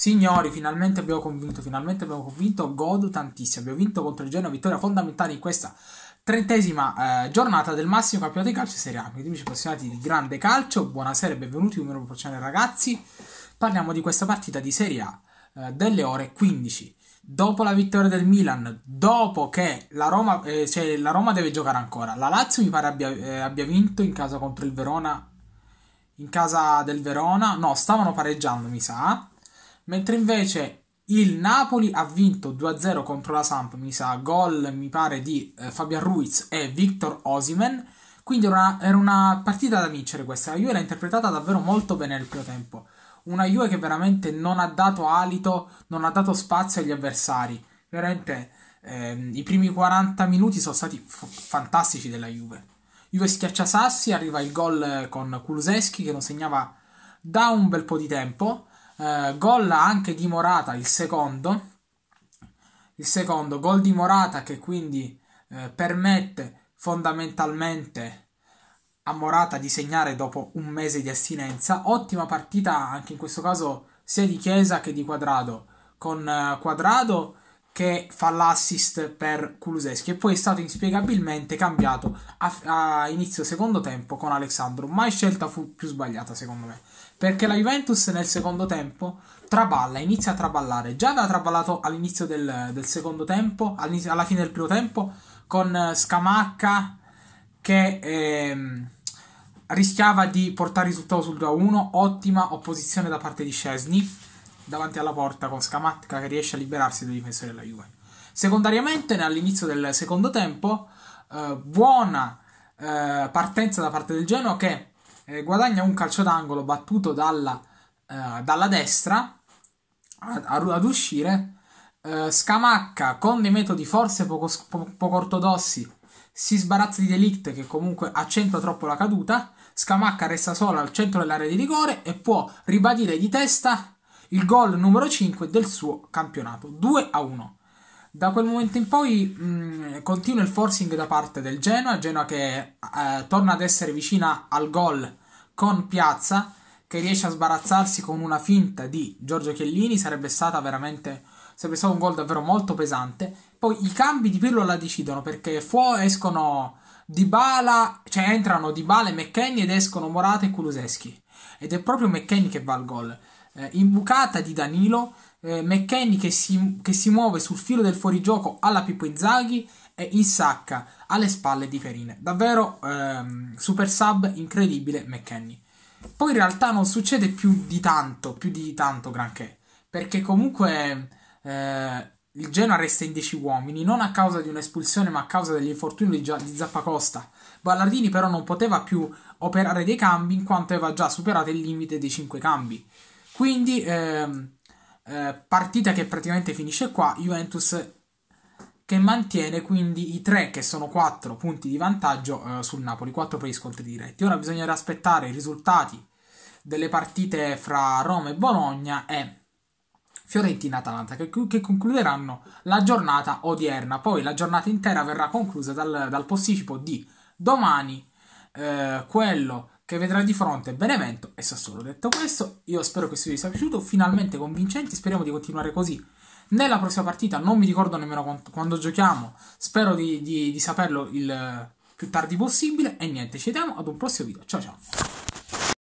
Signori, finalmente abbiamo convinto, finalmente abbiamo convinto, godo tantissimo. Abbiamo vinto contro il Genoa, vittoria fondamentale in questa trentesima eh, giornata del massimo campionato di calcio Serie A. Quindi, appassionati di grande calcio, buonasera e benvenuti, numero proporzionale ragazzi. Parliamo di questa partita di Serie A eh, delle ore 15 dopo la vittoria del Milan, dopo che la Roma, eh, cioè la Roma deve giocare ancora, la Lazio mi pare abbia, eh, abbia, vinto in casa contro il Verona, in casa del Verona, no, stavano pareggiando mi sa, Mentre invece il Napoli ha vinto 2-0 contro la Samp, mi sa, gol mi pare di eh, Fabian Ruiz e Victor Osimen. Quindi era una, era una partita da vincere questa. La Juve l'ha interpretata davvero molto bene nel primo tempo. Una Juve che veramente non ha dato alito, non ha dato spazio agli avversari. Veramente eh, i primi 40 minuti sono stati f- fantastici della Juve. Juve schiaccia Sassi, arriva il gol eh, con Kuluseschi che non segnava da un bel po' di tempo eh, gol anche di Morata, il secondo, il secondo gol di Morata che quindi eh, permette fondamentalmente a Morata di segnare dopo un mese di astinenza. Ottima partita anche in questo caso sia di Chiesa che di Quadrado, con eh, Quadrado che fa l'assist per Kuluseschi e poi è stato inspiegabilmente cambiato a, a inizio secondo tempo con Alessandro. Mai scelta fu più sbagliata secondo me, perché la Juventus nel secondo tempo traballa, inizia a traballare. Già aveva traballato all'inizio del, del secondo tempo, alla fine del primo tempo, con Scamacca che eh, rischiava di portare risultato sul 2-1. Ottima opposizione da parte di Scesni davanti alla porta con Scamatica che riesce a liberarsi dai difensori della Juve. Secondariamente, all'inizio del secondo tempo, eh, buona eh, partenza da parte del Genoa che eh, guadagna un calcio d'angolo battuto dalla, eh, dalla destra ad, ad uscire. Eh, Scamacca con dei metodi forse poco, poco ortodossi si sbarazza di Delict che comunque accentua troppo la caduta. Scamacca resta solo al centro dell'area di rigore e può ribadire di testa il gol numero 5 del suo campionato, 2 a 1. Da quel momento in poi mh, mm, continua il forcing da parte del Genoa, Genoa che eh, torna ad essere vicina al gol con Piazza, che riesce a sbarazzarsi con una finta di Giorgio Chiellini, sarebbe, sarebbe stato un gol davvero molto pesante. Poi i cambi di Pirlo la decidono perché fuori escono Dybala, cioè entrano Dybala e McKenny ed escono Morata e Kuluseschi. Ed è proprio McKenny che va al gol eh, imbucata di Danilo, eh, McKenny che si, che si muove sul filo del fuorigioco alla Pippo Inzaghi e Insacca alle spalle di Perine. Davvero ehm, super sub incredibile McKenny. Poi in realtà non succede più di tanto, più di tanto granché, perché comunque eh, il Genoa resta in 10 uomini, non a causa di un'espulsione ma a causa degli infortuni di, di Zappacosta. Ballardini però non poteva più operare dei cambi in quanto aveva già superato il limite dei 5 cambi. Quindi, ehm, eh, partita che praticamente finisce qua, Juventus che mantiene quindi i tre che sono quattro punti di vantaggio eh, sul Napoli, quattro per gli scontri diretti. Ora bisognerà aspettare i risultati delle partite fra Roma e Bologna e Fiorentina-Atalanta che, che, concluderanno la giornata odierna. Poi la giornata intera verrà conclusa dal, dal posticipo di domani, eh, quello che vedrà di fronte Benevento e Sassuolo. Detto questo, io spero che questo video vi sia piaciuto, finalmente convincenti, speriamo di continuare così nella prossima partita, non mi ricordo nemmeno quando giochiamo, spero di, di, di saperlo il più tardi possibile e niente, ci vediamo ad un prossimo video, ciao ciao!